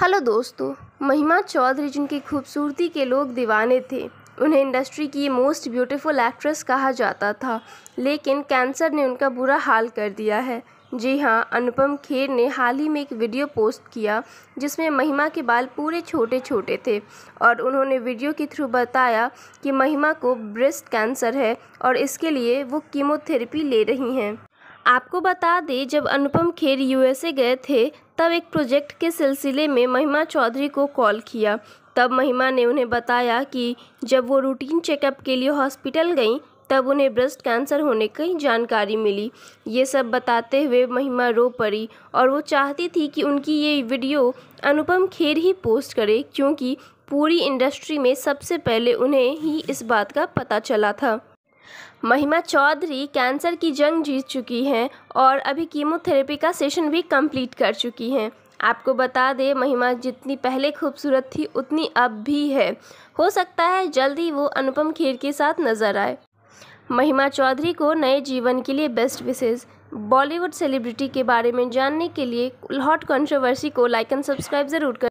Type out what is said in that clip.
hello दोस्तों महिमा चौधरी जिनकी खूबसूरती के लोग दीवाने थे उन्हें इंडस्ट्री की मोस्ट ब्यूटीफुल एक्ट्रेस कहा जाता था लेकिन कैंसर ने उनका बुरा हाल कर दिया है जी हाँ अनुपम खेर ने हाल ही में एक वीडियो पोस्ट किया जिसमें महिमा के बाल पूरे छोटे छोटे थे और उन्होंने वीडियो के थ्रू बताया कि महिमा को ब्रेस्ट कैंसर है और इसके लिए वो कीमोथेरेपी ले रही हैं आपको बता दें जब अनुपम खेर यूएसए गए थे तब एक प्रोजेक्ट के सिलसिले में महिमा चौधरी को कॉल किया तब महिमा ने उन्हें बताया कि जब वो रूटीन चेकअप के लिए हॉस्पिटल गई तब उन्हें ब्रेस्ट कैंसर होने की जानकारी मिली ये सब बताते हुए महिमा रो पड़ी और वो चाहती थी कि उनकी ये वीडियो अनुपम खेर ही पोस्ट करे क्योंकि पूरी इंडस्ट्री में सबसे पहले उन्हें ही इस बात का पता चला था महिमा चौधरी कैंसर की जंग जीत चुकी हैं और अभी कीमोथेरेपी का सेशन भी कंप्लीट कर चुकी हैं आपको बता दें महिमा जितनी पहले खूबसूरत थी उतनी अब भी है हो सकता है जल्द ही वो अनुपम खेर के साथ नजर आए महिमा चौधरी को नए जीवन के लिए बेस्ट विशेज़ बॉलीवुड सेलिब्रिटी के बारे में जानने के लिए हॉट कंट्रोवर्सी को लाइक एंड सब्सक्राइब ज़रूर करें